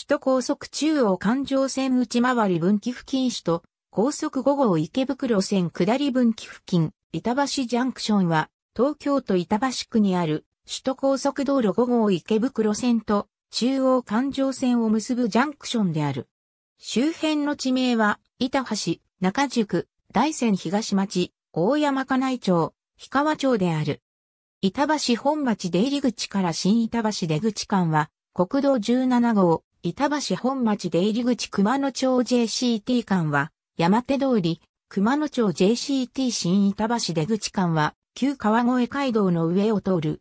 首都高速中央環状線内回り分岐付近首都、高速5号池袋線下り分岐付近、板橋ジャンクションは、東京都板橋区にある、首都高速道路5号池袋線と、中央環状線を結ぶジャンクションである。周辺の地名は、板橋、中宿、大山東町、大山金井町、氷川町である。板橋本町出入口から新板橋出口間は、国道17号、板橋本町出入り口熊野町 JCT 間は、山手通り、熊野町 JCT 新板橋出口間は、旧川越街道の上を通る。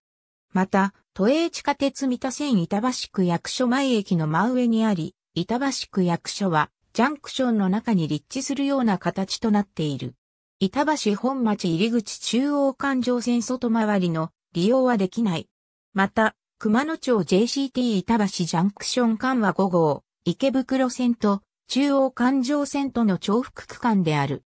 また、都営地下鉄三田線板橋区役所前駅の真上にあり、板橋区役所は、ジャンクションの中に立地するような形となっている。板橋本町入口中央環状線外回りの利用はできない。また、熊野町 JCT 板橋ジャンクション間は5号、池袋線と中央環状線との重複区間である。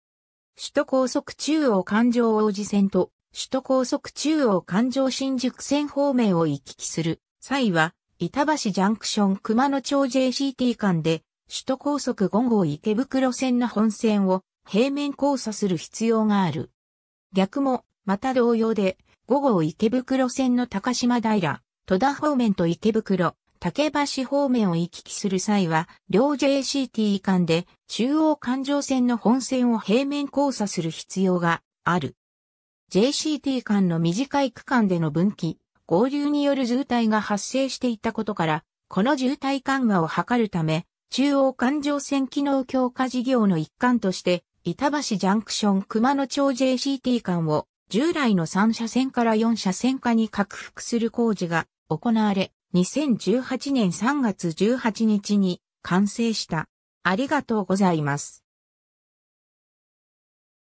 首都高速中央環状王子線と首都高速中央環状新宿線方面を行き来する際は、板橋ジャンクション熊野町 JCT 間で首都高速5号池袋線の本線を平面交差する必要がある。逆も、また同様で、5号池袋線の高島平、戸田方面と池袋、竹橋方面を行き来する際は、両 JCT 間で中央環状線の本線を平面交差する必要がある。JCT 間の短い区間での分岐、合流による渋滞が発生していたことから、この渋滞緩和を図るため、中央環状線機能強化事業の一環として、板橋ジャンクション熊野町 JCT 間を従来の3車線から4車線化に拡幅する工事が行われ、2018年3月18日に完成した。ありがとうございます。